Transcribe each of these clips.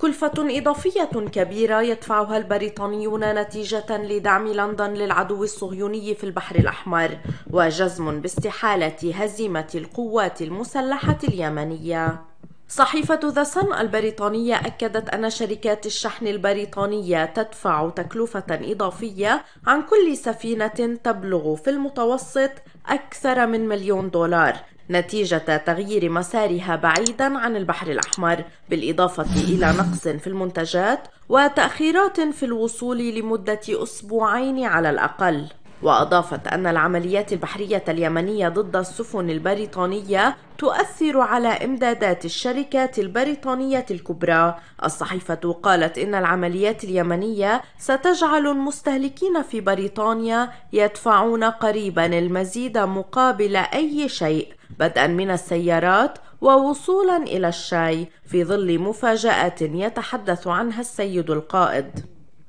كلفة إضافية كبيرة يدفعها البريطانيون نتيجة لدعم لندن للعدو الصهيوني في البحر الأحمر وجزم باستحالة هزيمة القوات المسلحة اليمنية صحيفة ذا سن البريطانية أكدت أن شركات الشحن البريطانية تدفع تكلفة إضافية عن كل سفينة تبلغ في المتوسط أكثر من مليون دولار نتيجة تغيير مسارها بعيدا عن البحر الأحمر بالإضافة إلى نقص في المنتجات وتأخيرات في الوصول لمدة أسبوعين على الأقل وأضافت أن العمليات البحرية اليمنية ضد السفن البريطانية تؤثر على إمدادات الشركات البريطانية الكبرى. الصحيفة قالت إن العمليات اليمنية ستجعل المستهلكين في بريطانيا يدفعون قريبا المزيد مقابل أي شيء، بدءا من السيارات ووصولا إلى الشاي، في ظل مفاجأة يتحدث عنها السيد القائد.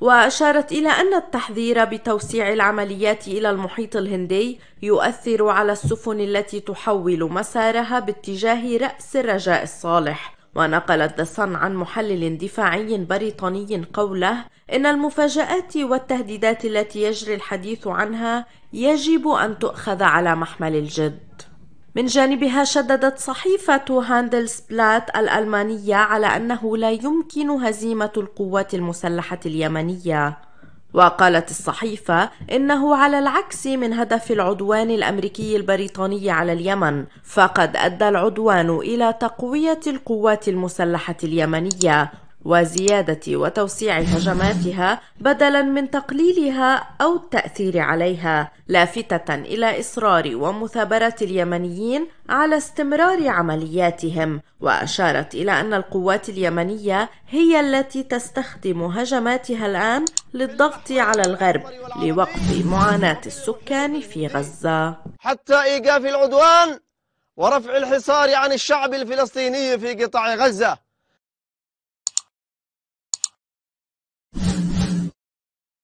وأشارت إلى أن التحذير بتوسيع العمليات إلى المحيط الهندي يؤثر على السفن التي تحول مسارها باتجاه رأس الرجاء الصالح ونقلت ذا صن عن محلل دفاعي بريطاني قوله إن المفاجآت والتهديدات التي يجري الحديث عنها يجب أن تؤخذ على محمل الجد من جانبها شددت صحيفة هاندلسبلات الألمانية على أنه لا يمكن هزيمة القوات المسلحة اليمنية وقالت الصحيفة إنه على العكس من هدف العدوان الأمريكي البريطاني على اليمن فقد أدى العدوان إلى تقوية القوات المسلحة اليمنية وزيادة وتوسيع هجماتها بدلا من تقليلها أو التأثير عليها لافتة إلى إصرار ومثابرة اليمنيين على استمرار عملياتهم وأشارت إلى أن القوات اليمنية هي التي تستخدم هجماتها الآن للضغط على الغرب لوقف معاناة السكان في غزة حتى إيقاف العدوان ورفع الحصار عن الشعب الفلسطيني في قطاع غزة